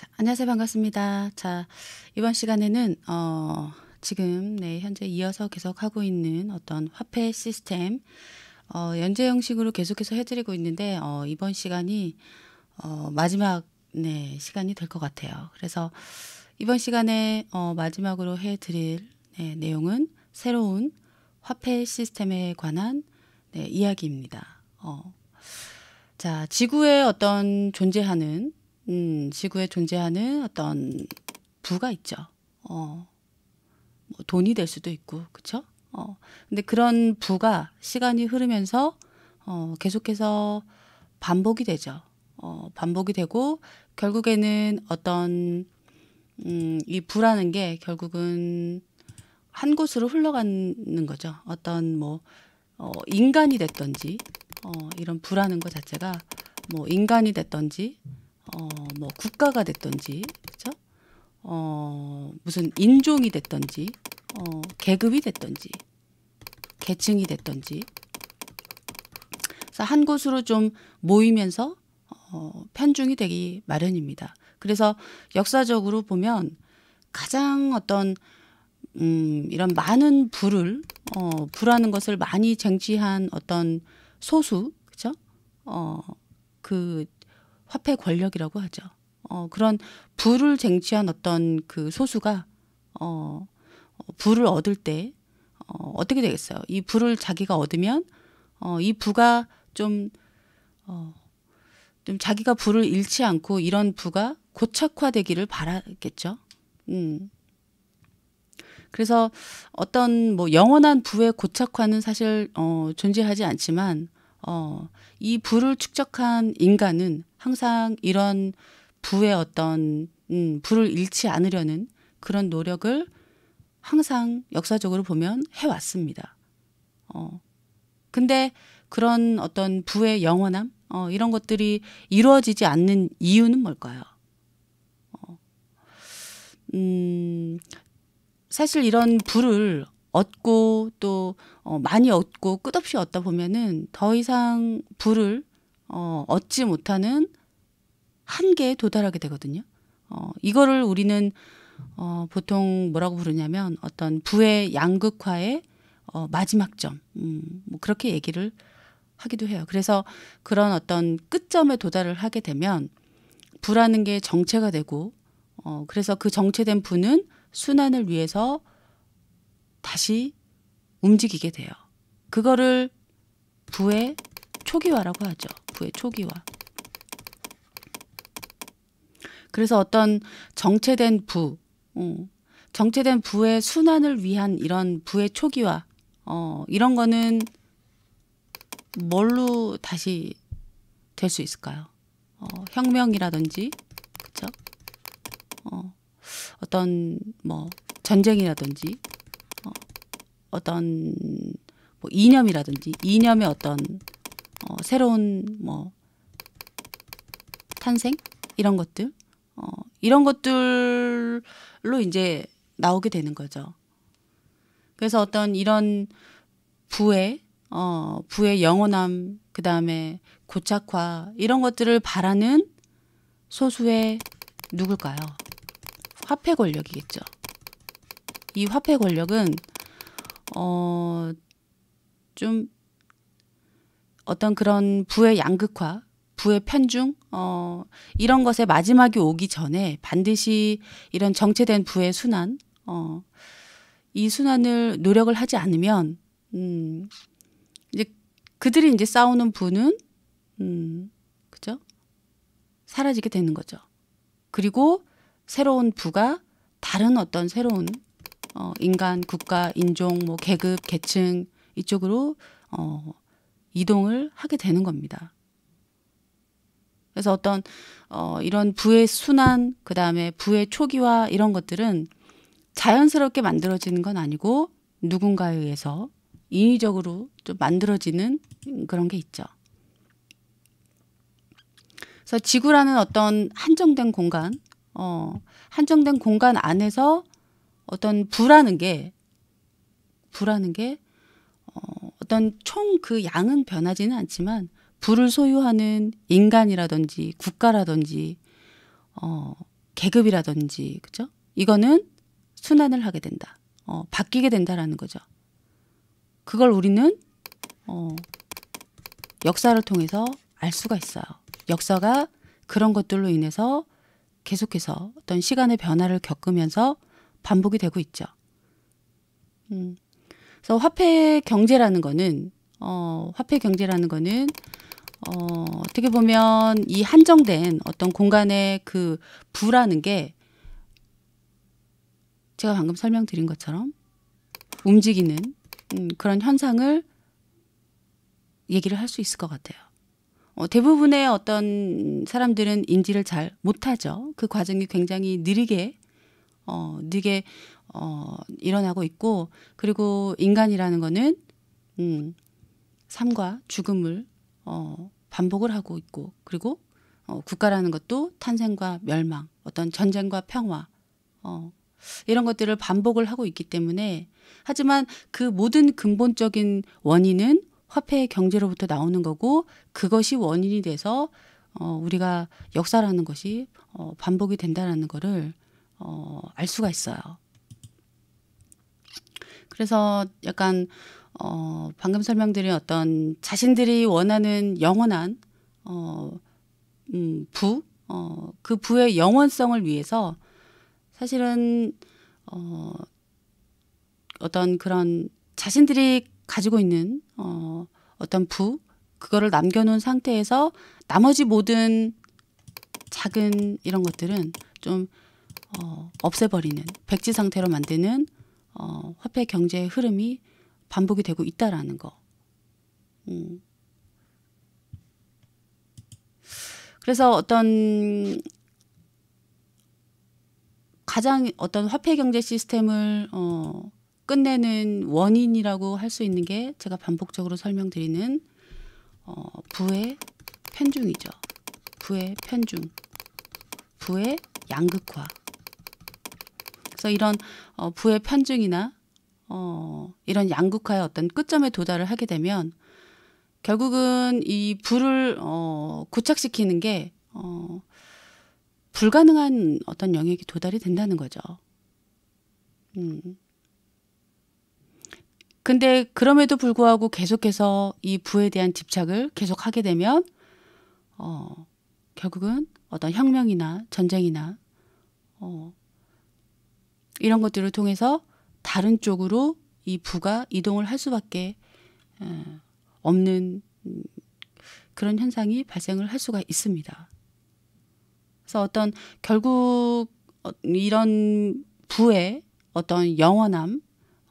자, 안녕하세요. 반갑습니다. 자, 이번 시간에는 어, 지금 네, 현재 이어서 계속 하고 있는 어떤 화폐 시스템 어, 연재 형식으로 계속해서 해드리고 있는데 어, 이번 시간이 어, 마지막 네, 시간이 될 것 같아요. 그래서 이번 시간에 어, 마지막으로 해드릴 네, 내용은 새로운 화폐 시스템에 관한 네, 이야기입니다. 어. 자, 지구에 어떤 존재하는 음, 지구에 존재하는 어떤 부가 있죠. 어, 뭐 돈이 될 수도 있고, 그쵸? 어, 근데 그런 부가 시간이 흐르면서 어, 계속해서 반복이 되죠. 어, 반복이 되고 결국에는 어떤 음, 이 부라는 게 결국은 한 곳으로 흘러가는 거죠. 어떤 뭐 어, 인간이 됐던지 어, 이런 부라는 것 자체가 뭐 인간이 됐던지 어, 뭐 국가가 됐던지, 그죠? 어, 무슨 인종이 됐던지, 어, 계급이 됐던지, 계층이 됐던지. 그래서 한 곳으로 좀 모이면서 어, 편중이 되기 마련입니다. 그래서 역사적으로 보면 가장 어떤 음, 이런 많은 불을 어, 불하는 것을 많이 쟁취한 어떤 소수, 그죠? 어, 그 화폐 권력이라고 하죠. 어, 그런 부를 쟁취한 어떤 그 소수가 어, 어, 부를 얻을 때 어, 어떻게 되겠어요? 이 부를 자기가 얻으면 어, 이 부가 좀 어, 좀 자기가 부를 잃지 않고 이런 부가 고착화되기를 바라겠죠. 음. 그래서 어떤 뭐 영원한 부의 고착화는 사실 어, 존재하지 않지만 어, 이 부를 축적한 인간은 항상 이런 부의 어떤 음, 부를 잃지 않으려는 그런 노력을 항상 역사적으로 보면 해왔습니다. 어. 근데 그런 어떤 부의 영원함, 어, 이런 것들이 이루어지지 않는 이유는 뭘까요? 어. 음, 사실 이런 부를 얻고 또 어, 많이 얻고 끝없이 얻다 보면은 더 이상 부를 어, 얻지 못하는 한계에 도달하게 되거든요. 어, 이거를 우리는 어, 보통 뭐라고 부르냐면 어떤 부의 양극화의 어, 마지막 점, 음, 뭐 그렇게 얘기를 하기도 해요. 그래서 그런 어떤 끝점에 도달을 하게 되면 부라는 게 정체가 되고, 어, 그래서 그 정체된 부는 순환을 위해서 다시 움직이게 돼요. 그거를 부의 초기화라고 하죠. 부의 초기화. 그래서 어떤 정체된 부, 어, 정체된 부의 순환을 위한 이런 부의 초기화, 어, 이런 거는 뭘로 다시 될 수 있을까요? 어, 혁명이라든지, 그쵸? 어, 어떤, 뭐, 전쟁이라든지, 어떤 뭐 이념이라든지 이념의 어떤 어, 새로운 뭐 탄생 이런 것들 어, 이런 것들로 이제 나오게 되는 거죠. 그래서 어떤 이런 부의 어, 부의 영원함 그 다음에 고착화 이런 것들을 바라는 소수의 누굴까요? 화폐 권력이겠죠. 이 화폐 권력은 어, 좀 어떤 그런 부의 양극화, 부의 편중, 어, 이런 것의 마지막이 오기 전에 반드시 이런 정체된 부의 순환, 어, 이 순환을 노력을 하지 않으면, 음, 이제 그들이 이제 싸우는 부는, 음, 그죠? 사라지게 되는 거죠. 그리고 새로운 부가 다른 어떤 새로운 어, 인간, 국가, 인종, 뭐 계급, 계층 이쪽으로 어, 이동을 하게 되는 겁니다. 그래서 어떤 어, 이런 부의 순환, 그 다음에 부의 초기화 이런 것들은 자연스럽게 만들어지는 건 아니고 누군가에 의해서 인위적으로 좀 만들어지는 그런 게 있죠. 그래서 지구라는 어떤 한정된 공간, 어, 한정된 공간 안에서 어떤 부라는 게 부라는 게 어, 어떤 총 그 양은 변하지는 않지만 부를 소유하는 인간이라든지 국가라든지 어, 계급이라든지 그죠? 이거는 순환을 하게 된다. 어, 바뀌게 된다라는 거죠. 그걸 우리는 어, 역사를 통해서 알 수가 있어요. 역사가 그런 것들로 인해서 계속해서 어떤 시간의 변화를 겪으면서 반복이 되고 있죠. 음. 그래서 화폐 경제라는 거는 어, 화폐 경제라는 거는 어, 어떻게 보면 이 한정된 어떤 공간의 그 부라는 게 제가 방금 설명드린 것처럼 움직이는 음, 그런 현상을 얘기를 할 수 있을 것 같아요. 어, 대부분의 어떤 사람들은 인지를 잘 못하죠. 그 과정이 굉장히 느리게 어, 되게 어, 일어나고 있고 그리고 인간이라는 거는 음, 삶과 죽음을 어, 반복을 하고 있고 그리고 어, 국가라는 것도 탄생과 멸망, 어떤 전쟁과 평화 어, 이런 것들을 반복을 하고 있기 때문에 하지만 그 모든 근본적인 원인은 화폐 의 경제로부터 나오는 거고 그것이 원인이 돼서 어, 우리가 역사라는 것이 어, 반복이 된다라는 거를 어, 알 수가 있어요. 그래서 약간 어, 방금 설명드린 어떤 자신들이 원하는 영원한 어, 음, 부, 어, 그 부의 영원성을 위해서 사실은 어, 어떤 그런 자신들이 가지고 있는 어, 어떤 부 그거를 남겨놓은 상태에서 나머지 모든 작은 이런 것들은 좀 어, 없애버리는 백지 상태로 만드는 어, 화폐 경제의 흐름이 반복이 되고 있다라는 거. 음. 그래서 어떤 가장 어떤 화폐 경제 시스템을 어, 끝내는 원인이라고 할 수 있는 게 제가 반복적으로 설명드리는 어, 부의 편중이죠. 부의 편중, 부의 양극화. 그래서 이런 어, 부의 편중이나 어, 이런 양극화의 어떤 끝점에 도달을 하게 되면 결국은 이 부를 어, 고착시키는 게 어, 불가능한 어떤 영역이 도달이 된다는 거죠. 음. 근데 그럼에도 불구하고 계속해서 이 부에 대한 집착을 계속 하게 되면 어, 결국은 어떤 혁명이나 전쟁이나 어, 이런 것들을 통해서 다른 쪽으로 이 부가 이동을 할 수밖에 없는 음, 그런 현상이 발생을 할 수가 있습니다. 그래서 어떤 결국 어, 이런 부의 어떤 영원함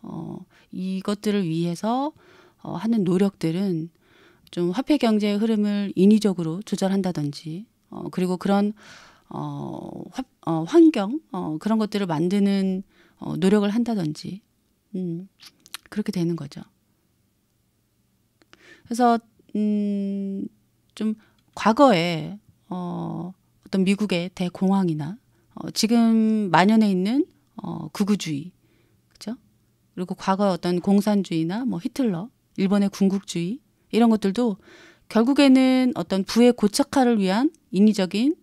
어, 이것들을 위해서 어, 하는 노력들은 좀 화폐 경제의 흐름을 인위적으로 조절한다든지 어, 그리고 그런 어, 화, 어, 환경 어, 그런 것들을 만드는 어, 노력을 한다든지 음, 그렇게 되는 거죠. 그래서 음, 좀 과거에 어, 어떤 미국의 대공황이나 어, 지금 만연해 있는 어, 구구주의 그죠? 그리고 과거 어떤 공산주의나 뭐 히틀러 일본의 군국주의 이런 것들도 결국에는 어떤 부의 고착화를 위한 인위적인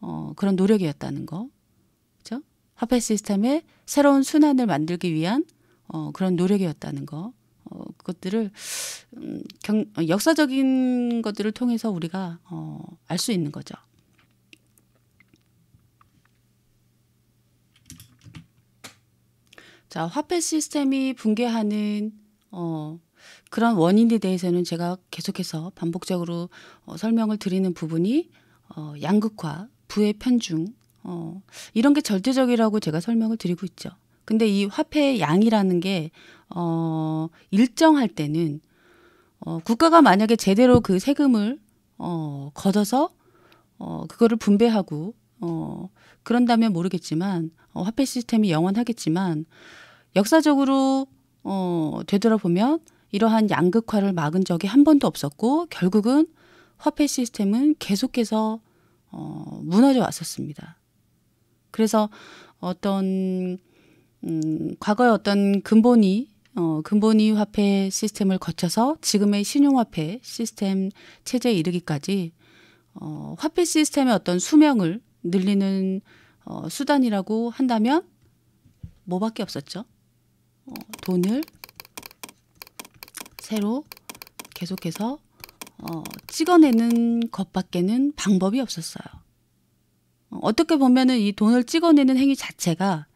어, 그런 노력이었다는 거. 그죠? 화폐 시스템의 새로운 순환을 만들기 위한 어, 그런 노력이었다는 거. 어, 그것들을 음, 경, 어, 역사적인 것들을 통해서 우리가 어, 알 수 있는 거죠. 자, 화폐 시스템이 붕괴하는 어, 그런 원인에 대해서는 제가 계속해서 반복적으로 어, 설명을 드리는 부분이 어, 양극화 부의 편중 어, 이런 게 절대적이라고 제가 설명을 드리고 있죠. 근데 이 화폐의 양이라는 게 어, 일정할 때는 어, 국가가 만약에 제대로 그 세금을 어, 걷어서 어, 그거를 분배하고 어, 그런다면 모르겠지만 어, 화폐 시스템이 영원하겠지만 역사적으로 어, 되돌아보면 이러한 양극화를 막은 적이 한 번도 없었고 결국은 화폐 시스템은 계속해서 어, 무너져 왔었습니다. 그래서 어떤 음, 과거의 어떤 근본이 어, 근본이 화폐 시스템을 거쳐서 지금의 신용화폐 시스템 체제에 이르기까지 어, 화폐 시스템의 어떤 수명을 늘리는 어, 수단이라고 한다면 뭐밖에 없었죠? 어, 돈을 새로 계속해서 어, 찍어내는 것밖에는 방법이 없었어요. 어, 어떻게 보면은 이 돈을 찍어내는 행위 자체가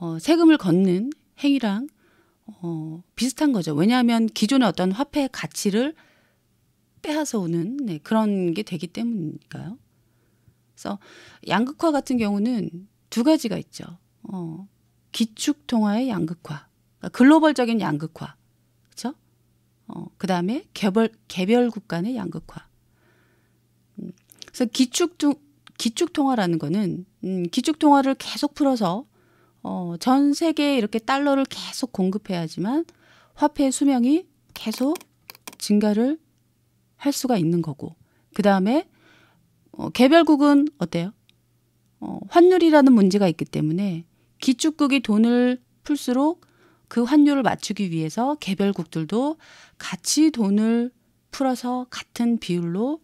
어, 세금을 걷는 행위랑 어, 비슷한 거죠. 왜냐하면 기존의 어떤 화폐의 가치를 빼앗아 오는 네, 그런 게 되기 때문이니까요. 그래서 양극화 같은 경우는 두 가지가 있죠. 어, 기축통화의 양극화, 그러니까 글로벌적인 양극화, 어, 그 다음에 개별, 개별 국간의 양극화. 음, 그래서 기축 기축통화라는 거는, 음, 기축통화를 계속 풀어서, 어, 전 세계에 이렇게 달러를 계속 공급해야지만 화폐 수명이 계속 증가를 할 수가 있는 거고. 그 다음에, 어, 개별국은 어때요? 어, 환율이라는 문제가 있기 때문에 기축국이 돈을 풀수록 그 환율을 맞추기 위해서 개별국들도 같이 돈을 풀어서 같은 비율로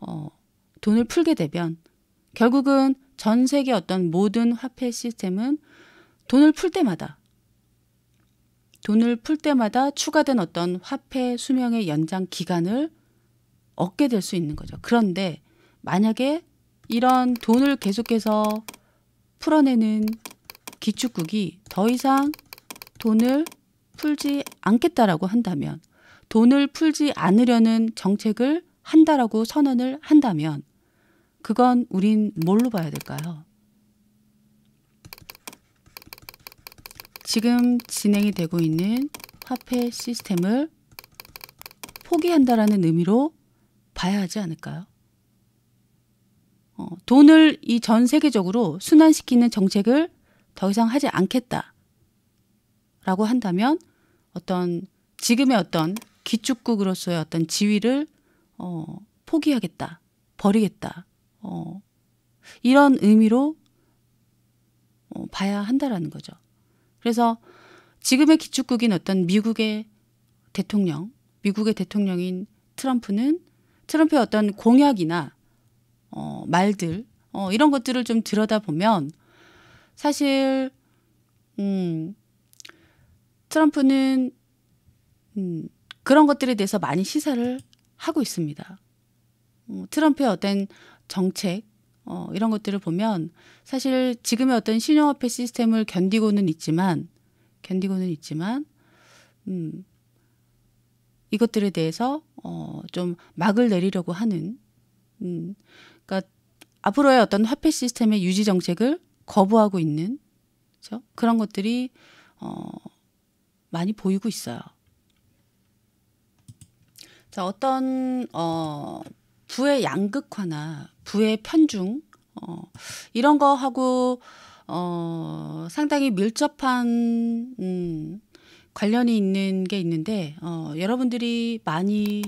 어, 돈을 풀게 되면 결국은 전 세계 어떤 모든 화폐 시스템은 돈을 풀 때마다 돈을 풀 때마다 추가된 어떤 화폐 수명의 연장 기간을 얻게 될 수 있는 거죠. 그런데 만약에 이런 돈을 계속해서 풀어내는 기축국이 더 이상 돈을 풀지 않겠다라고 한다면 돈을 풀지 않으려는 정책을 한다라고 선언을 한다면 그건 우린 뭘로 봐야 될까요? 지금 진행이 되고 있는 화폐 시스템을 포기한다라는 의미로 봐야 하지 않을까요? 어, 돈을 이 전 세계적으로 순환시키는 정책을 더 이상 하지 않겠다. 라고 한다면 어떤 지금의 어떤 기축국으로서의 어떤 지위를 어, 포기하겠다, 버리겠다, 어, 이런 의미로 어, 봐야 한다라는 거죠. 그래서 지금의 기축국인 어떤 미국의 대통령, 미국의 대통령인 트럼프는 트럼프의 어떤 공약이나 어, 말들 어, 이런 것들을 좀 들여다보면 사실 음, 트럼프는 음, 그런 것들에 대해서 많이 시사를 하고 있습니다. 어, 트럼프의 어떤 정책 어, 이런 것들을 보면 사실 지금의 어떤 신용화폐 시스템을 견디고는 있지만 견디고는 있지만 음, 이것들에 대해서 어, 좀 막을 내리려고 하는 음, 그니까 앞으로의 어떤 화폐 시스템의 유지 정책을 거부하고 있는 그렇죠? 그런 것들이 어, 많이 보이고 있어요. 자, 어떤 어, 부의 양극화나 부의 편중 어, 이런 거하고 어, 상당히 밀접한 음, 관련이 있는 게 있는데 어, 여러분들이 많이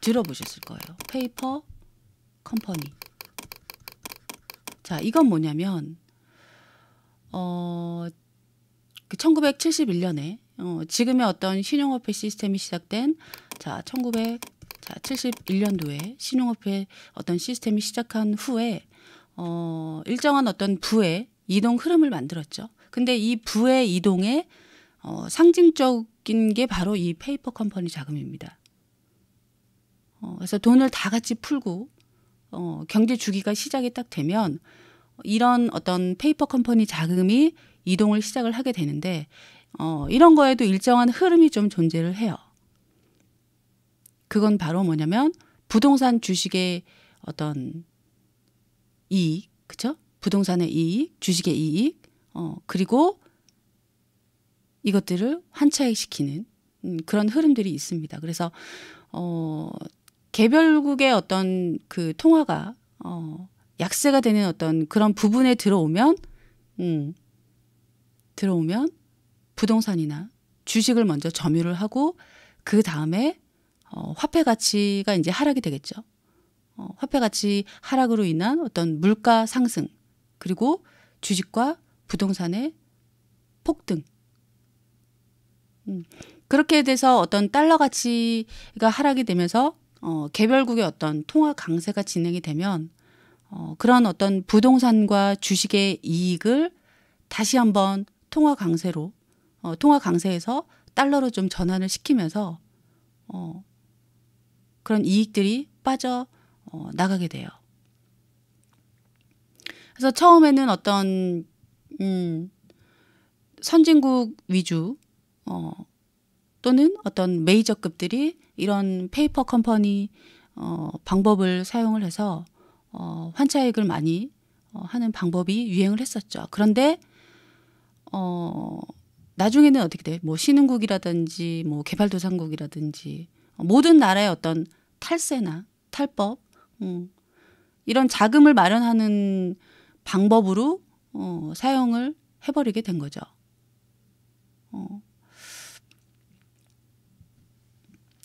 들어보셨을 거예요. 페이퍼 컴퍼니. 자, 이건 뭐냐면 어, 그 1971년에 어, 지금의 어떤 신용화폐 시스템이 시작된 자 1971년도에 신용화폐 어떤 시스템이 시작한 후에 어, 일정한 어떤 부의 이동 흐름을 만들었죠. 근데 이 부의 이동에 어, 상징적인 게 바로 이 페이퍼 컴퍼니 자금입니다. 어, 그래서 돈을 다 같이 풀고 어, 경제 주기가 시작이 딱 되면 이런 어떤 페이퍼 컴퍼니 자금이 이동을 시작을 하게 되는데 어, 이런 거에도 일정한 흐름이 좀 존재를 해요. 그건 바로 뭐냐면 부동산 주식의 어떤 이익, 그쵸? 부동산의 이익, 주식의 이익, 어, 그리고 이것들을 환차익시키는 음, 그런 흐름들이 있습니다. 그래서 어, 개별국의 어떤 그 통화가 어, 약세가 되는 어떤 그런 부분에 들어오면 음, 들어오면 부동산이나 주식을 먼저 점유를 하고 그 다음에 어, 화폐 가치가 이제 하락이 되겠죠. 어, 화폐 가치 하락으로 인한 어떤 물가 상승 그리고 주식과 부동산의 폭등. 음, 그렇게 돼서 어떤 달러 가치가 하락이 되면서 어, 개별국의 어떤 통화 강세가 진행이 되면 어, 그런 어떤 부동산과 주식의 이익을 다시 한번 통화 강세로 어, 통화 강세에서 달러로 좀 전환을 시키면서 어, 그런 이익들이 빠져 어, 나가게 돼요. 그래서 처음에는 어떤 음, 선진국 위주 어, 또는 어떤 메이저급들이 이런 페이퍼 컴퍼니 어, 방법을 사용을 해서 어, 환차익을 많이 어, 하는 방법이 유행을 했었죠. 그런데 어, 나중에는 어떻게 돼? 뭐 신흥국이라든지 뭐 개발도상국이라든지 모든 나라의 어떤 탈세나 탈법 음, 이런 자금을 마련하는 방법으로 어, 사용을 해버리게 된 거죠. 어.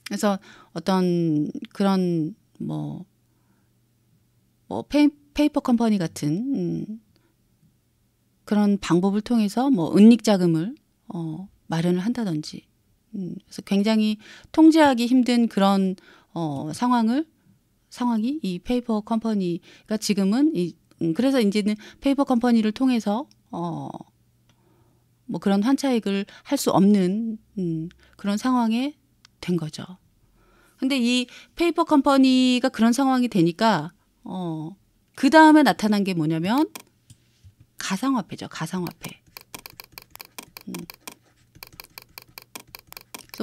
그래서 어떤 그런 뭐, 뭐 페이, 페이퍼 컴퍼니 같은 음, 그런 방법을 통해서 뭐 은닉 자금을 어, 마련을 한다든지 음, 그래서 굉장히 통제하기 힘든 그런 어, 상황을 상황이 이 페이퍼 컴퍼니가 지금은 이 음, 그래서 이제는 페이퍼 컴퍼니를 통해서 어, 뭐 그런 환차익을 할 수 없는 음, 그런 상황에 된 거죠. 근데 이 페이퍼 컴퍼니가 그런 상황이 되니까 어, 그 다음에 나타난 게 뭐냐면 가상화폐죠. 가상화폐. 음.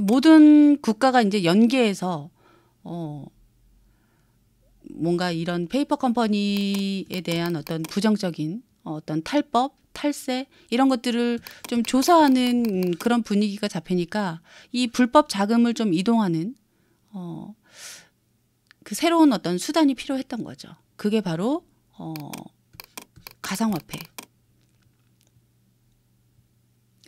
모든 국가가 이제 연계해서 어 뭔가 이런 페이퍼 컴퍼니에 대한 어떤 부정적인 어, 어떤 탈법, 탈세 이런 것들을 좀 조사하는 그런 분위기가 잡히니까 이 불법 자금을 좀 이동하는 어그 새로운 어떤 수단이 필요했던 거죠. 그게 바로 어 가상화폐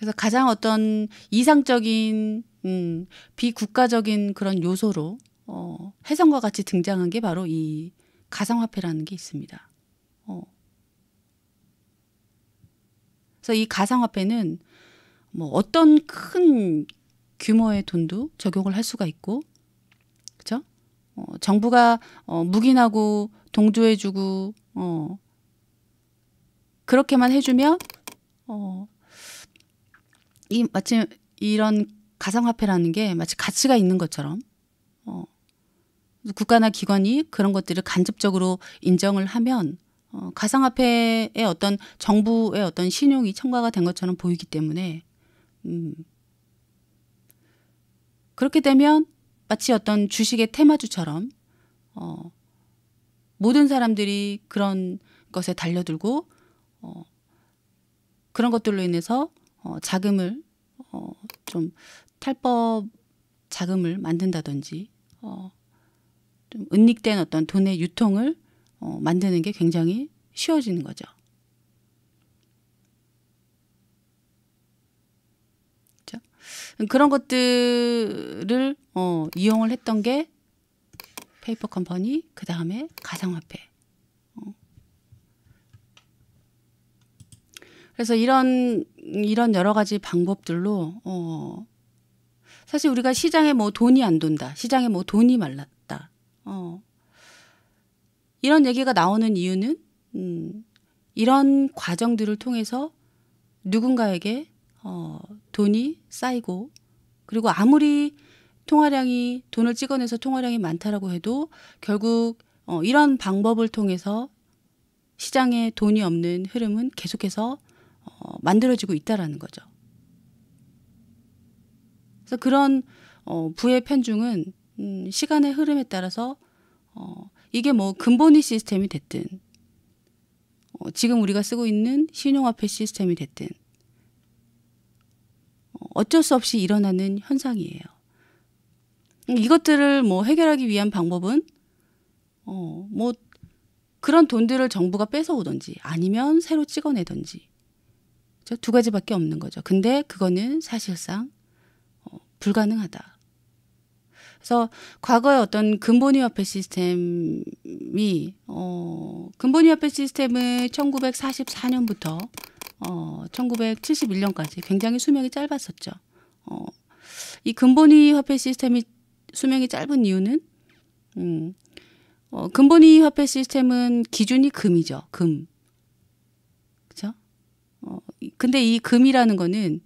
그래서 가장 어떤 이상적인 음, 비국가적인 그런 요소로 어, 해성과 같이 등장한 게 바로 이 가상화폐라는 게 있습니다. 어. 그래서 이 가상화폐는 뭐 어떤 큰 규모의 돈도 적용을 할 수가 있고, 그죠? 어, 정부가 어, 묵인하고 동조해주고, 어, 그렇게만 해주면 어, 이 마침 이런 가상화폐라는 게 마치 가치가 있는 것처럼 어, 국가나 기관이 그런 것들을 간접적으로 인정을 하면 어, 가상화폐의 어떤 정부의 어떤 신용이 첨가가 된 것처럼 보이기 때문에 음, 그렇게 되면 마치 어떤 주식의 테마주처럼 어, 모든 사람들이 그런 것에 달려들고 어, 그런 것들로 인해서 어, 자금을 어, 좀 탈법 자금을 만든다든지 어, 좀 은닉된 어떤 돈의 유통을 어, 만드는 게 굉장히 쉬워지는 거죠. 그렇죠? 그런 것들을 어, 이용을 했던 게 페이퍼 컴퍼니 그 다음에 가상화폐. 어. 그래서 이런 이런 여러 가지 방법들로 어 사실 우리가 시장에 뭐 돈이 안 돈다. 시장에 뭐 돈이 말랐다. 어 이런 얘기가 나오는 이유는 음 이런 과정들을 통해서 누군가에게 어 돈이 쌓이고 그리고 아무리 통화량이 돈을 찍어내서 통화량이 많다라고 해도 결국 어, 이런 방법을 통해서 시장에 돈이 없는 흐름은 계속해서 어, 만들어지고 있다라는 거죠. 그래서 그런 어, 부의 편중은 음, 시간의 흐름에 따라서 어, 이게 뭐 근본이 시스템이 됐든 어, 지금 우리가 쓰고 있는 신용화폐 시스템이 됐든 어, 어쩔 수 없이 일어나는 현상이에요. 이것들을 뭐 해결하기 위한 방법은 어, 뭐 그런 돈들을 정부가 뺏어오든지 아니면 새로 찍어내든지 그렇죠? 두 가지밖에 없는 거죠. 근데 그거는 사실상 어, 불가능하다. 그래서 과거의 어떤 근본위협회 시스템이 어, 근본위협회 시스템은 1944년부터 어, 1971년까지 굉장히 수명이 짧았었죠. 어, 이 근본위화폐 시스템이 수명이 짧은 이유는 음, 어, 근본위화폐 시스템은 기준이 금이죠. 금. 어, 근데 이 금이라는 거는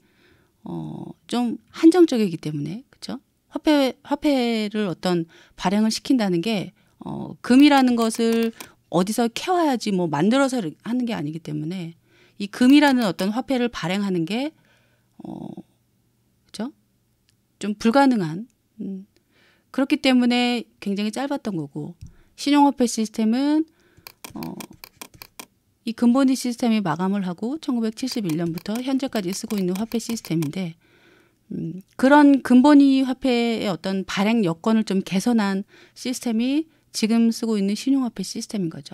어, 좀 한정적이기 때문에 그렇죠? 화폐 화폐를 어떤 발행을 시킨다는 게 어, 금이라는 것을 어디서 캐와야지 뭐 만들어서 하는 게 아니기 때문에 이 금이라는 어떤 화폐를 발행하는 게 어, 그죠좀 불가능한 음. 그렇기 때문에 굉장히 짧았던 거고 신용화폐 시스템은 어, 이 근본이 시스템이 마감을 하고 1971년부터 현재까지 쓰고 있는 화폐 시스템인데 음, 그런 근본이 화폐의 어떤 발행 여건을 좀 개선한 시스템이 지금 쓰고 있는 신용화폐 시스템인 거죠.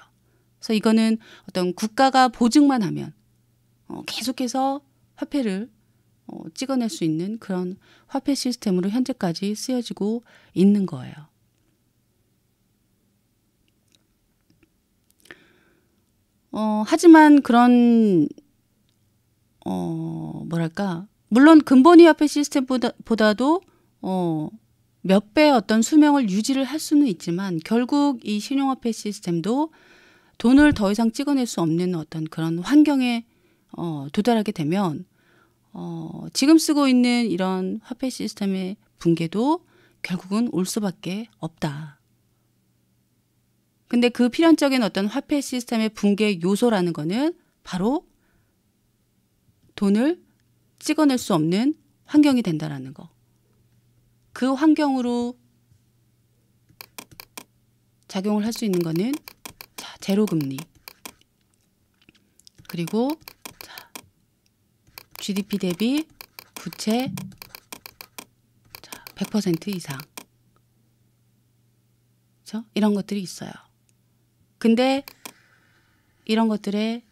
그래서 이거는 어떤 국가가 보증만 하면 어, 계속해서 화폐를 어, 찍어낼 수 있는 그런 화폐 시스템으로 현재까지 쓰여지고 있는 거예요. 어, 하지만 그런, 어, 뭐랄까. 물론 근본이화폐 시스템보다도, 어, 몇 배 어떤 수명을 유지를 할 수는 있지만 결국 이 신용화폐 시스템도 돈을 더 이상 찍어낼 수 없는 어떤 그런 환경에 어, 도달하게 되면 어, 지금 쓰고 있는 이런 화폐 시스템의 붕괴도 결국은 올 수밖에 없다. 근데 그 필연적인 어떤 화폐 시스템의 붕괴 요소라는 거는 바로 돈을 찍어낼 수 없는 환경이 된다라는 거. 그 환경으로 작용을 할 수 있는 거는 자, 제로 금리. 그리고 자, GDP 대비 부채 자, 100% 이상. 그렇죠? 이런 것들이 있어요. 근데 이런 것들에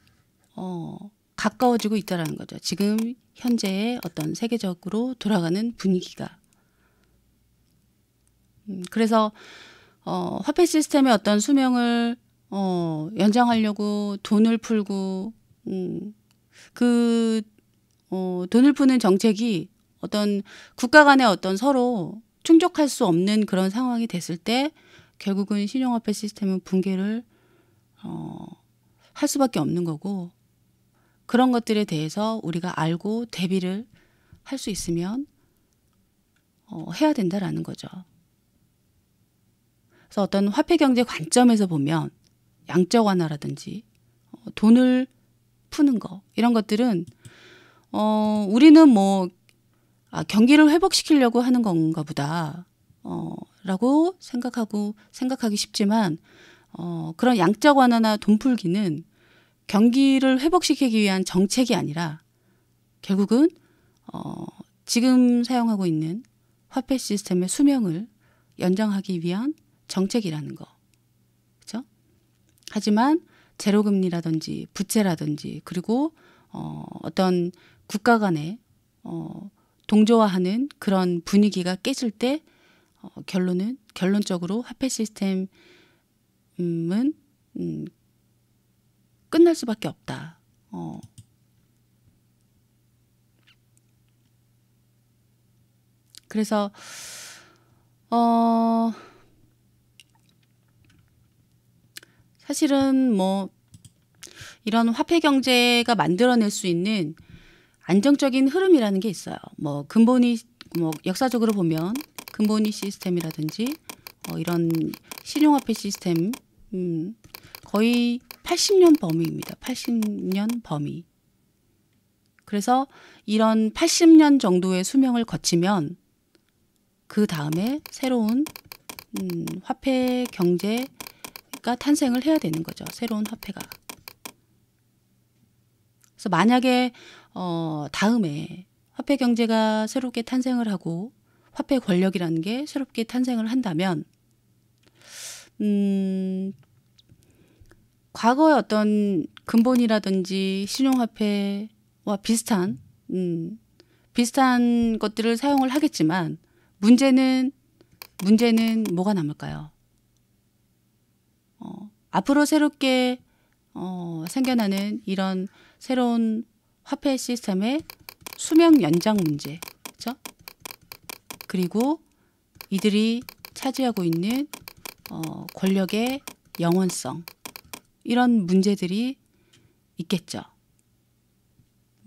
어, 가까워지고 있다라는 거죠. 지금 현재의 어떤 세계적으로 돌아가는 분위기가. 음, 그래서 어, 화폐 시스템의 어떤 수명을 어, 연장하려고 돈을 풀고 음, 그 어, 돈을 푸는 정책이 어떤 국가 간의 어떤 서로 충족할 수 없는 그런 상황이 됐을 때 결국은 신용화폐 시스템은 붕괴를 어, 할 수밖에 없는 거고 그런 것들에 대해서 우리가 알고 대비를 할 수 있으면 어, 해야 된다라는 거죠. 그래서 어떤 화폐 경제 관점에서 보면 양적 완화라든지 어, 돈을 푸는 거 이런 것들은 어, 우리는 뭐 아, 경기를 회복시키려고 하는 건가 보다. 어, 라고 생각하고 생각하기 쉽지만 어, 그런 양적 완화나 돈 풀기는 경기를 회복시키기 위한 정책이 아니라 결국은 어, 지금 사용하고 있는 화폐 시스템의 수명을 연장하기 위한 정책이라는 거. 그죠 하지만 제로금리라든지 부채라든지 그리고 어, 어떤 국가 간에 어, 동조화하는 그런 분위기가 깨질 때 어, 결론은 결론적으로 화폐 시스템 은 음, 끝날 수밖에 없다. 어. 그래서 어 사실은 뭐 이런 화폐 경제가 만들어낼 수 있는 안정적인 흐름이라는 게 있어요. 뭐 근본이 뭐 역사적으로 보면 근본이 시스템이라든지 어 이런 신용화폐 시스템 음, 거의 80년 범위입니다. 80년 범위. 그래서 이런 80년 정도의 수명을 거치면 그 다음에 새로운 음, 화폐 경제가 탄생을 해야 되는 거죠. 새로운 화폐가. 그래서 만약에 어, 다음에 화폐 경제가 새롭게 탄생을 하고 화폐 권력이라는 게 새롭게 탄생을 한다면 음, 과거의 어떤 근본이라든지 신용화폐와 비슷한 음, 비슷한 것들을 사용을 하겠지만 문제는 문제는 뭐가 남을까요? 어, 앞으로 새롭게 어, 생겨나는 이런 새로운 화폐 시스템의 수명 연장 문제, 그렇죠? 그리고 이들이 차지하고 있는 어, 권력의 영원성 이런 문제들이 있겠죠.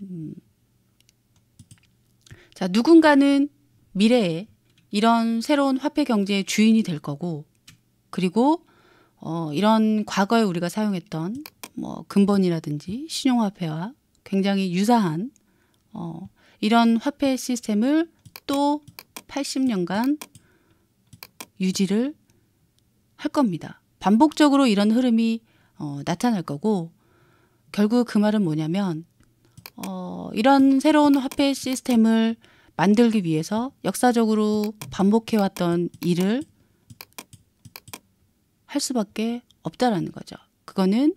음. 자, 누군가는 미래에 이런 새로운 화폐 경제의 주인이 될 거고, 그리고 어, 이런 과거에 우리가 사용했던 뭐 금번이라든지 신용화폐와 굉장히 유사한 어, 이런 화폐 시스템을 또 80년간 유지를 할 겁니다. 반복적으로 이런 흐름이 어, 나타날 거고 결국 그 말은 뭐냐면 어, 이런 새로운 화폐 시스템을 만들기 위해서 역사적으로 반복해왔던 일을 할 수밖에 없다라는 거죠. 그거는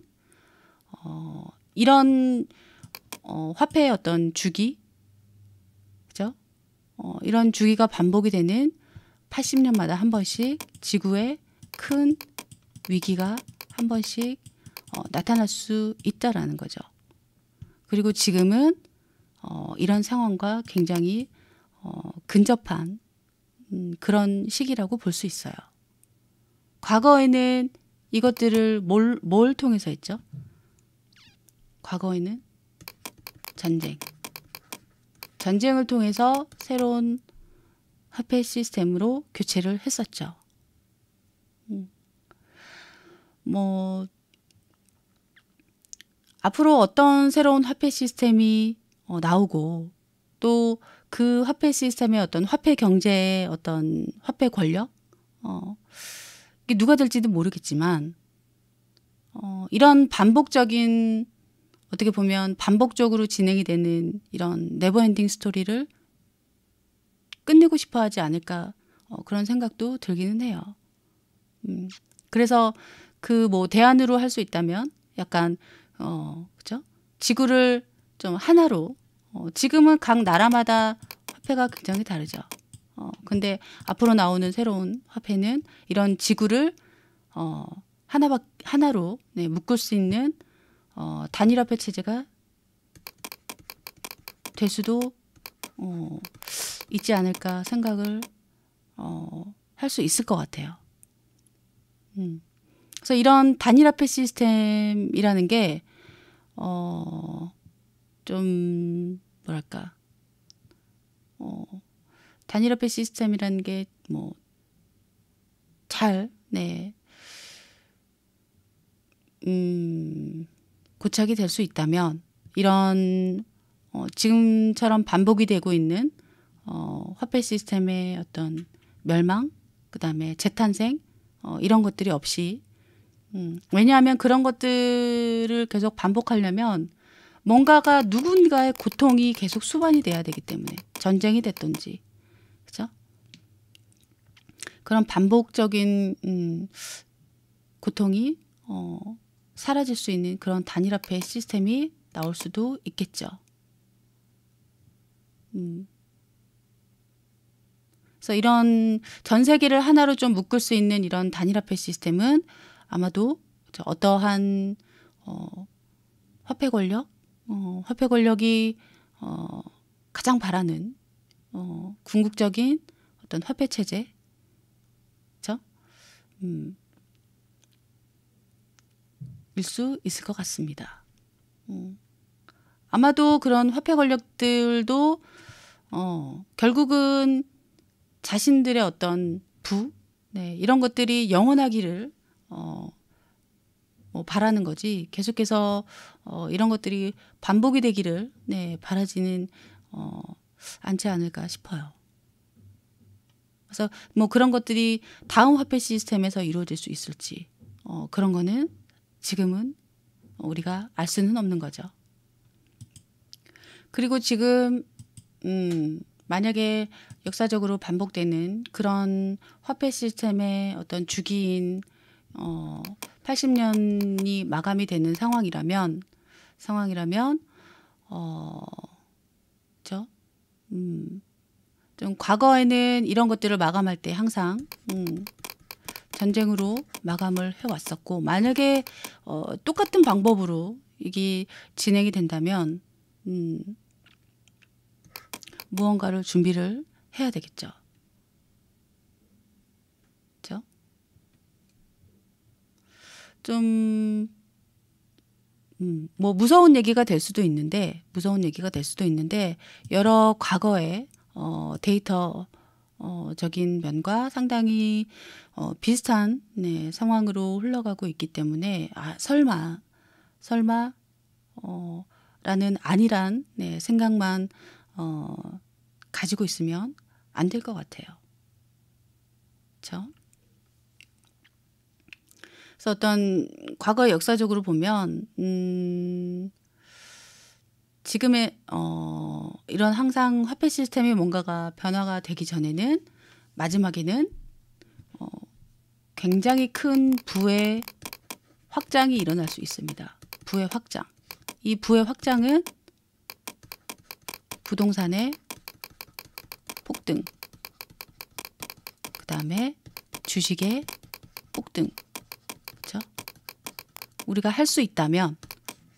어, 이런 어, 화폐의 어떤 주기, 그죠? 어, 이런 주기가 반복이 되는 80년마다 한 번씩 지구의 큰 위기가 한 번씩 어, 나타날 수 있다라는 거죠. 그리고 지금은 어, 이런 상황과 굉장히 어, 근접한 음, 그런 시기라고 볼 수 있어요. 과거에는 이것들을 뭘, 뭘 통해서 했죠? 과거에는 전쟁. 전쟁을 통해서 새로운 화폐 시스템으로 교체를 했었죠. 뭐 앞으로 어떤 새로운 화폐 시스템이 어, 나오고 또 그 화폐 시스템의 어떤 화폐 경제의 어떤 화폐 권력 어, 이게 누가 될지도 모르겠지만 어, 이런 반복적인 어떻게 보면 반복적으로 진행이 되는 이런 네버엔딩 스토리를 끝내고 싶어 하지 않을까 어, 그런 생각도 들기는 해요. 음, 그래서 그뭐 대안으로 할 수 있다면 약간 어 그죠? 지구를 좀 하나로 어, 지금은 각 나라마다 화폐가 굉장히 다르죠. 어, 근데 앞으로 나오는 새로운 화폐는 이런 지구를 어, 하나 하나로 네, 묶을 수 있는 어, 단일화폐 체제가 될 수도 어, 있지 않을까 생각을 어, 할 수 있을 것 같아요. 음. 그래서 이런 단일화폐 시스템이라는 게, 어, 좀, 뭐랄까, 어, 단일화폐 시스템이라는 게, 뭐, 잘, 네, 음, 고착이 될 수 있다면, 이런, 어, 지금처럼 반복이 되고 있는, 어, 화폐 시스템의 어떤 멸망, 그 다음에 재탄생, 어, 이런 것들이 없이 음. 왜냐하면 그런 것들을 계속 반복하려면 뭔가가 누군가의 고통이 계속 수반이 돼야 되기 때문에 전쟁이 됐든지 그죠? 그런 반복적인 음, 고통이 어, 사라질 수 있는 그런 단일화폐 시스템이 나올 수도 있겠죠. 음. 그래서 이런 전 세계를 하나로 좀 묶을 수 있는 이런 단일화폐 시스템은 아마도 어떠한 어, 화폐 권력, 어, 화폐 권력이 어, 가장 바라는 어, 궁극적인 어떤 화폐 체제, 그렇죠? 음, 일수 있을 것 같습니다. 음, 아마도 그런 화폐 권력들도 어, 결국은 자신들의 어떤 부, 네, 이런 것들이 영원하기를 어, 뭐 바라는 거지 계속해서 어, 이런 것들이 반복이 되기를 네 바라지는 어, 않지 않을까 싶어요. 그래서 뭐 그런 것들이 다음 화폐 시스템에서 이루어질 수 있을지 어, 그런 거는 지금은 우리가 알 수는 없는 거죠. 그리고 지금 음, 만약에 역사적으로 반복되는 그런 화폐 시스템의 어떤 주기인 어, 80년이 마감이 되는 상황이라면 상황이라면 어, 그죠? 음, 좀 과거에는 이런 것들을 마감할 때 항상 음, 전쟁으로 마감을 해왔었고 만약에 어, 똑같은 방법으로 이게 진행이 된다면 음, 무언가를 준비를 해야 되겠죠. 좀, 음, 뭐 무서운 얘기가 될 수도 있는데, 무서운 얘기가 될 수도 있는데, 여러 과거의 어, 데이터, 어, 적인 면과 상당히 어, 비슷한 네, 상황으로 흘러가고 있기 때문에 아 설마 설마 어, 라는 아니란 네, 생각만 어, 가지고 있으면 안 될 것 같아요. 그렇죠? 그래서 어떤 과거 역사적으로 보면 음 지금의 어 이런 항상 화폐 시스템이 뭔가가 변화가 되기 전에는 마지막에는 어 굉장히 큰 부의 확장이 일어날 수 있습니다. 부의 확장. 이 부의 확장은 부동산의 폭등, 그 다음에 주식의 폭등, 우리가 할 수 있다면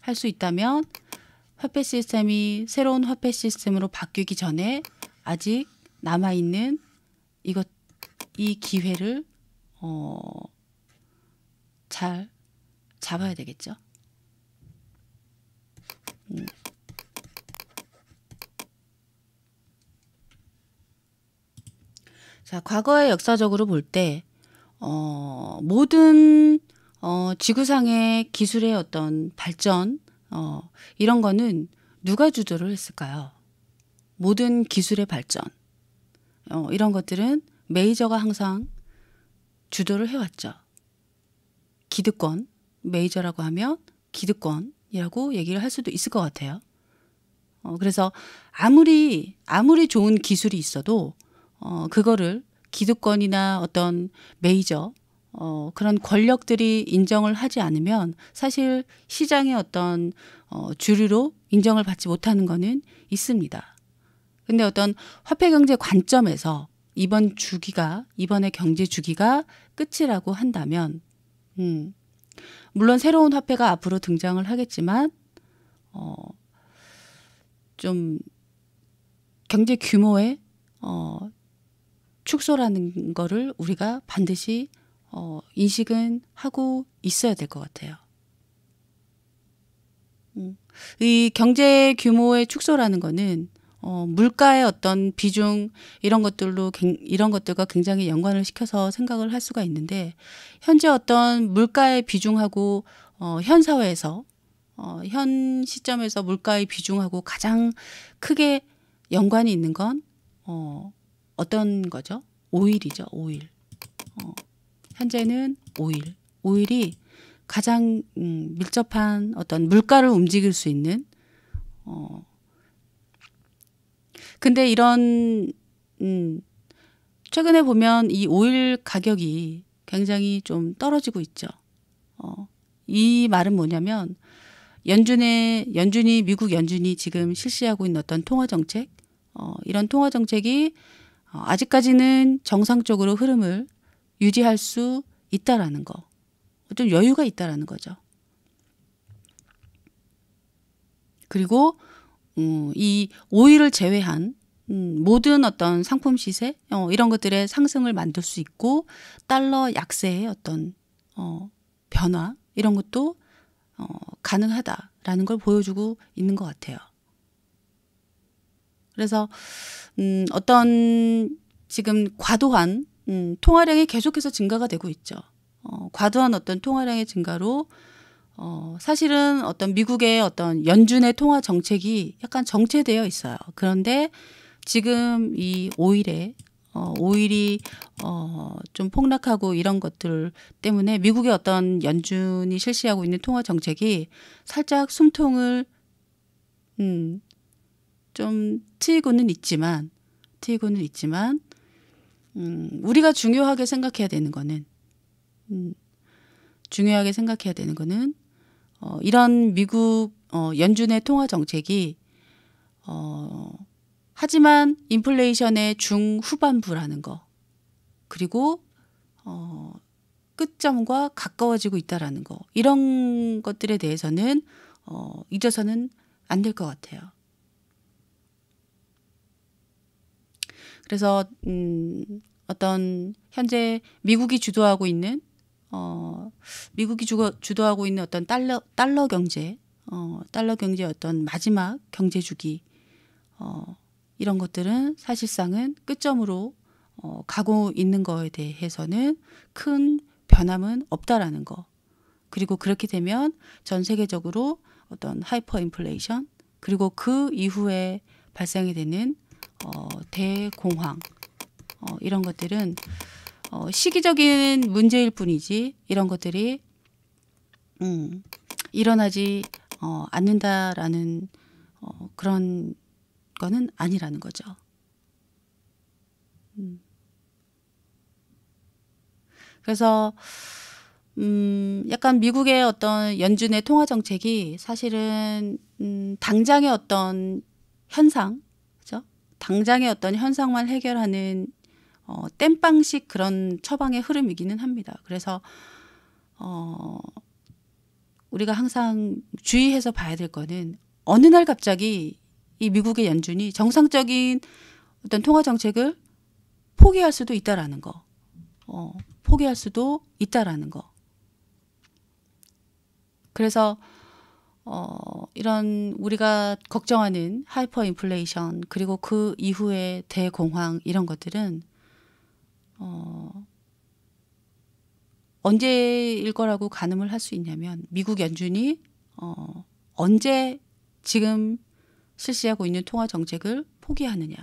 할 수 있다면 화폐 시스템이 새로운 화폐 시스템으로 바뀌기 전에 아직 남아 있는 이것 이 기회를 어, 잘 잡아야 되겠죠. 음. 자, 과거의 역사적으로 볼 때, 어, 모든 어, 지구상의 기술의 어떤 발전, 어, 이런 거는 누가 주도를 했을까요? 모든 기술의 발전, 어, 이런 것들은 메이저가 항상 주도를 해왔죠. 기득권, 메이저라고 하면 기득권이라고 얘기를 할 수도 있을 것 같아요. 어, 그래서 아무리, 아무리 좋은 기술이 있어도, 어, 그거를 기득권이나 어떤 메이저, 어, 그런 권력들이 인정을 하지 않으면 사실 시장의 어떤 어, 주류로 인정을 받지 못하는 거는 있습니다. 근데 어떤 화폐 경제 관점에서 이번 주기가 이번의 경제 주기가 끝이라고 한다면 음. 물론 새로운 화폐가 앞으로 등장을 하겠지만 어, 좀 경제 규모의 어, 축소라는 거를 우리가 반드시 어, 인식은 하고 있어야 될 것 같아요. 음. 이 경제 규모의 축소라는 거는 어, 물가의 어떤 비중 이런 것들로 이런 것들과 굉장히 연관을 시켜서 생각을 할 수가 있는데 현재 어떤 물가의 비중하고 어, 현 사회에서 어, 현 시점에서 물가의 비중하고 가장 크게 연관이 있는 건 어, 어떤 거죠? 오일이죠, 오일. 어. 현재는 오일. 오일이 가장 음, 밀접한 어떤 물가를 움직일 수 있는 어 근데 이런 음 최근에 보면 이 오일 가격이 굉장히 좀 떨어지고 있죠. 어, 이 말은 뭐냐면 연준의 연준이 미국 연준이 지금 실시하고 있는 어떤 통화 정책, 어, 이런 통화 정책이 어, 아직까지는 정상적으로 흐름을 유지할 수 있다라는 거. 좀 여유가 있다라는 거죠. 그리고 음, 이 오일을 제외한 음, 모든 어떤 상품 시세 어, 이런 것들의 상승을 만들 수 있고 달러 약세의 어떤 어, 변화 이런 것도 어, 가능하다라는 걸 보여주고 있는 것 같아요. 그래서 음, 어떤 지금 과도한 음, 통화량이 계속해서 증가가 되고 있죠. 어, 과도한 어떤 통화량의 증가로 어, 사실은 어떤 미국의 어떤 연준의 통화 정책이 약간 정체되어 있어요. 그런데 지금 이 오일에 어, 오일이 어, 좀 폭락하고 이런 것들 때문에 미국의 어떤 연준이 실시하고 있는 통화 정책이 살짝 숨통을 음, 좀 트이고는 있지만 트이고는 있지만 음, 우리가 중요하게 생각해야 되는 거는, 음, 중요하게 생각해야 되는 거는, 어, 이런 미국, 어, 연준의 통화 정책이, 어, 하지만 인플레이션의 중후반부라는 거, 그리고, 어, 끝점과 가까워지고 있다라는 거, 이런 것들에 대해서는, 어, 잊어서는 안 될 것 같아요. 그래서 음 어떤 현재 미국이 주도하고 있는 어 미국이 주거, 주도하고 있는 어떤 달러 달러 경제 어 달러 경제 어떤 마지막 경제 주기 어 이런 것들은 사실상은 끝점으로 어 가고 있는 거에 대해서는 큰 변함은 없다라는 거. 그리고 그렇게 되면 전 세계적으로 어떤 하이퍼 인플레이션 그리고 그 이후에 발생이 되는 어, 대공황 어, 이런 것들은 어, 시기적인 문제일 뿐이지 이런 것들이 음, 일어나지 어, 않는다라는 어, 그런 거는 아니라는 거죠. 음. 그래서 음, 약간 미국의 어떤 연준의 통화 정책이 사실은 음, 당장의 어떤 현상 당장의 어떤 현상만 해결하는 어, 땜빵식 그런 처방의 흐름이기는 합니다. 그래서 어, 우리가 항상 주의해서 봐야 될 거는 어느 날 갑자기 이 미국의 연준이 정상적인 어떤 통화 정책을 포기할 수도 있다라는 거. 어, 포기할 수도 있다라는 거. 그래서 어, 이런 우리가 걱정하는 하이퍼 인플레이션 그리고 그 이후에 대공황 이런 것들은 어, 언제일 거라고 가늠을 할 수 있냐면 미국 연준이 어, 언제 지금 실시하고 있는 통화 정책을 포기하느냐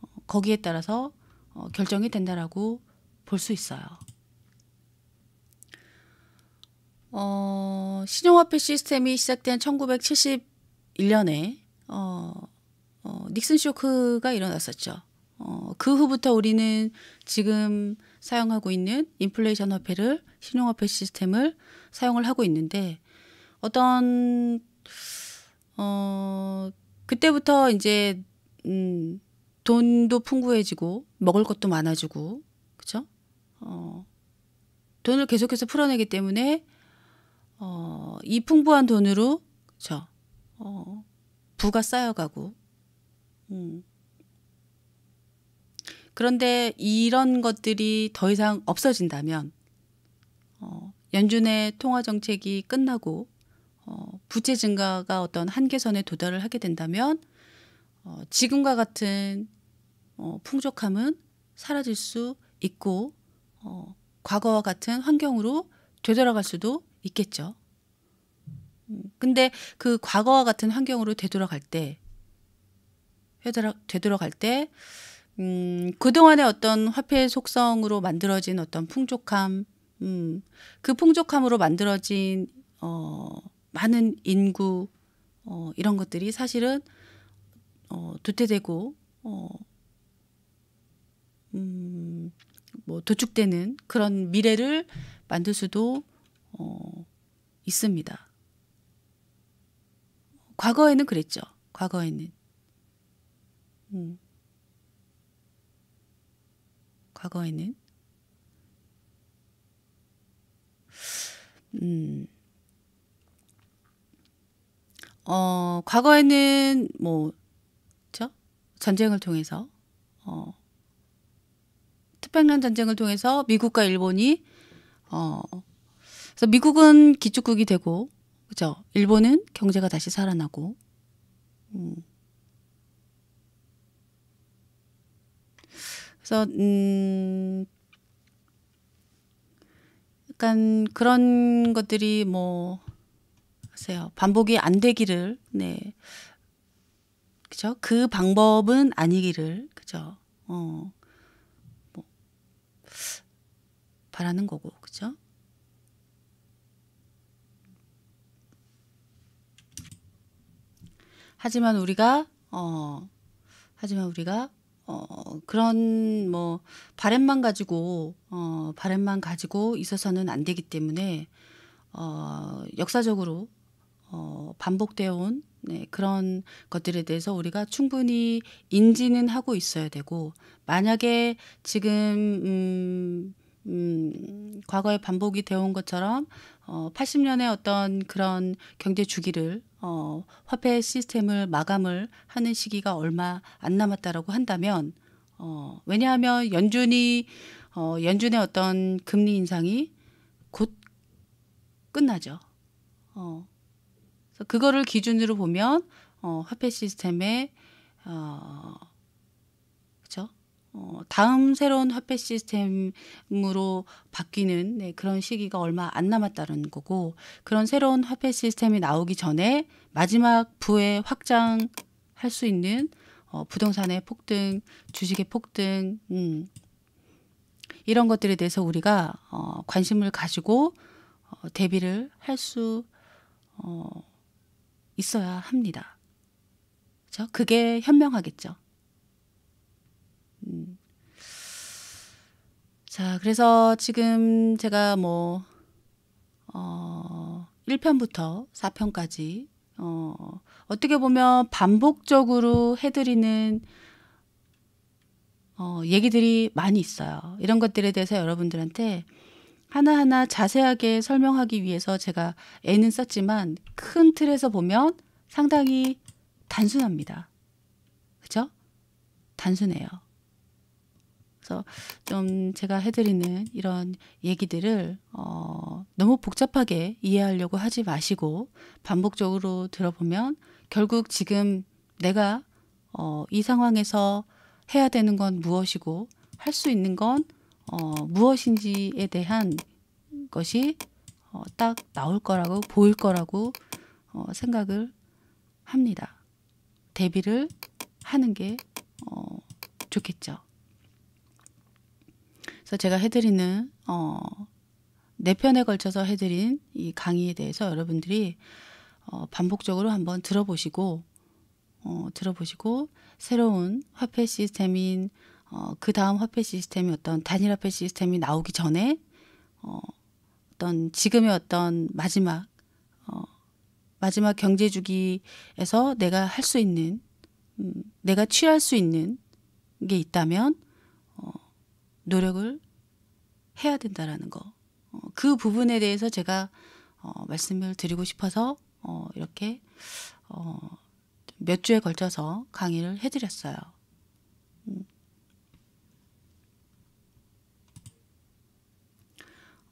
어, 거기에 따라서 어, 결정이 된다라고 볼 수 있어요. 어, 신용화폐 시스템이 시작된 1971년에 어, 어, 닉슨 쇼크가 일어났었죠. 어, 그 후부터 우리는 지금 사용하고 있는 인플레이션 화폐를 신용화폐 시스템을 사용을 하고 있는데 어떤 어 그때부터 이제 음 돈도 풍부해지고 먹을 것도 많아지고 그렇죠? 어 돈을 계속해서 풀어내기 때문에 어, 이 풍부한 돈으로 그쵸? 어, 부가 쌓여가고 음. 그런데 이런 것들이 더 이상 없어진다면 어, 연준의 통화 정책이 끝나고 어, 부채 증가가 어떤 한계선에 도달을 하게 된다면 어, 지금과 같은 어, 풍족함은 사라질 수 있고 어, 과거와 같은 환경으로 되돌아갈 수도 있겠죠. 근데 그 과거와 같은 환경으로 되돌아갈 때, 되돌아, 되돌아갈 때, 음, 그동안의 어떤 화폐의 속성으로 만들어진 어떤 풍족함, 음, 그 풍족함으로 만들어진, 어, 많은 인구, 어, 이런 것들이 사실은, 어, 도태되고, 어, 음, 뭐, 도축되는 그런 미래를 만들 수도 어, 있습니다. 과거에는 그랬죠. 과거에는. 음. 과거에는. 음. 어, 과거에는 뭐, 죠 전쟁을 통해서, 어, 태평양 전쟁을 통해서 미국과 일본이, 어, 그래서 미국은 기축국이 되고 그죠? 일본은 경제가 다시 살아나고 음. 그래서 음 약간 그런 것들이 뭐하세요 반복이 안 되기를 네 그죠 그 방법은 아니기를 그죠 어뭐 바라는 거고 그죠 하지만 우리가 어 하지만 우리가 어 그런 뭐 바램만 가지고 어 바램만 가지고 있어서는 안 되기 때문에 어 역사적으로 어 반복되어 온 네, 그런 것들에 대해서 우리가 충분히 인지는 하고 있어야 되고 만약에 지금 음, 음, 과거에 반복이 되어 온 것처럼 어, 80년의 어떤 그런 경제 주기를 어, 화폐 시스템을 마감을 하는 시기가 얼마 안 남았다라고 한다면 어, 왜냐하면 연준이 어, 연준의 어떤 금리 인상이 곧 끝나죠. 어, 그래서 그거를 기준으로 보면 어, 화폐 시스템의 어, 어, 다음 새로운 화폐 시스템으로 바뀌는 네, 그런 시기가 얼마 안 남았다는 거고 그런 새로운 화폐 시스템이 나오기 전에 마지막 부의 확장할 수 있는 어, 부동산의 폭등, 주식의 폭등, 음, 이런 것들에 대해서 우리가 어, 관심을 가지고 어, 대비를 할 수 어, 있어야 합니다. 그죠? 그게 현명하겠죠. 자, 그래서 지금 제가 뭐, 어, 1편부터 4편까지, 어, 어떻게 보면 반복적으로 해드리는, 어, 얘기들이 많이 있어요. 이런 것들에 대해서 여러분들한테 하나하나 자세하게 설명하기 위해서 제가 애는 썼지만 큰 틀에서 보면 상당히 단순합니다. 그죠? 단순해요. 그래서 좀 제가 해드리는 이런 얘기들을 어, 너무 복잡하게 이해하려고 하지 마시고 반복적으로 들어보면 결국 지금 내가 어, 이 상황에서 해야 되는 건 무엇이고 할 수 있는 건 어, 무엇인지에 대한 것이 어, 딱 나올 거라고 보일 거라고 어, 생각을 합니다. 대비를 하는 게 어, 좋겠죠. 그래서 제가 해드리는 어, 네 편에 걸쳐서 해드린 이 강의에 대해서 여러분들이 어, 반복적으로 한번 들어보시고 어, 들어보시고 새로운 화폐 시스템인 어, 그 다음 화폐 시스템이 어떤 단일 화폐 시스템이 나오기 전에 어, 어떤 지금의 어떤 마지막 어, 마지막 경제 주기에서 내가 할 수 있는 음, 내가 취할 수 있는 게 있다면 노력을 해야 된다라는 거. 어, 그 부분에 대해서 제가 어, 말씀을 드리고 싶어서 어, 이렇게 어, 몇 주에 걸쳐서 강의를 해드렸어요. 음.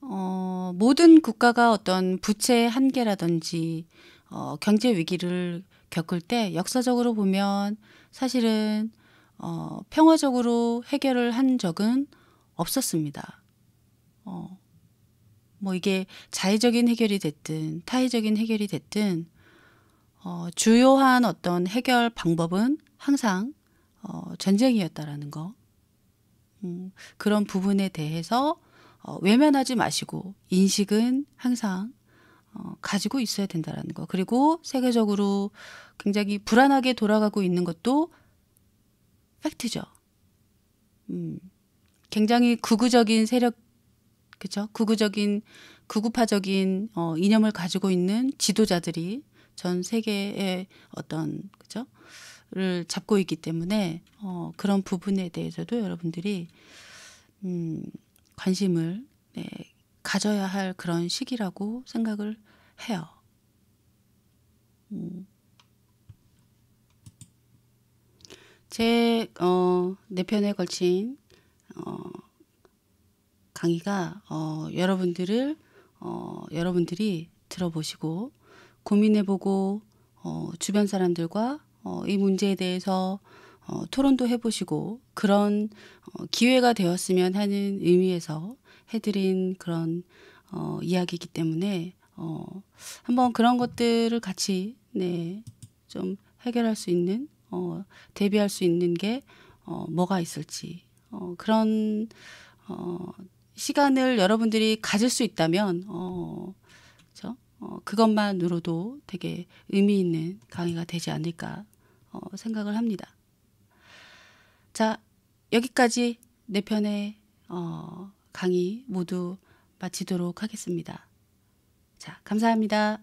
어, 모든 국가가 어떤 부채 한계라든지 어, 경제 위기를 겪을 때 역사적으로 보면 사실은 어, 평화적으로 해결을 한 적은 없었습니다. 어, 뭐 이게 자의적인 해결이 됐든 타의적인 해결이 됐든 어, 주요한 어떤 해결 방법은 항상 어, 전쟁이었다라는 거. 음, 그런 부분에 대해서 어, 외면하지 마시고 인식은 항상 어, 가지고 있어야 된다라는 거. 그리고 세계적으로 굉장히 불안하게 돌아가고 있는 것도 팩트죠. 음. 굉장히 구구적인 세력, 그죠? 극우적인, 구우파적인 어, 이념을 가지고 있는 지도자들이 전 세계의 어떤, 그죠? 를 잡고 있기 때문에 어, 그런 부분에 대해서도 여러분들이 음, 관심을 네, 가져야 할 그런 시기라고 생각을 해요. 음. 제, 어, 네 편에 걸친 어, 강의가 어, 여러분들을 어, 여러분들이 들어보시고 고민해보고 어, 주변 사람들과 어, 이 문제에 대해서 어, 토론도 해보시고 그런 어, 기회가 되었으면 하는 의미에서 해드린 그런 어, 이야기이기 때문에 어, 한번 그런 것들을 같이 네, 좀 해결할 수 있는 어, 대비할 수 있는 게 어, 뭐가 있을지 어, 그런 어, 시간을 여러분들이 가질 수 있다면 어, 그죠? 어, 그것만으로도 되게 의미 있는 강의가 되지 않을까 어, 생각을 합니다. 자 여기까지 네 편의 어, 강의 모두 마치도록 하겠습니다. 자 감사합니다.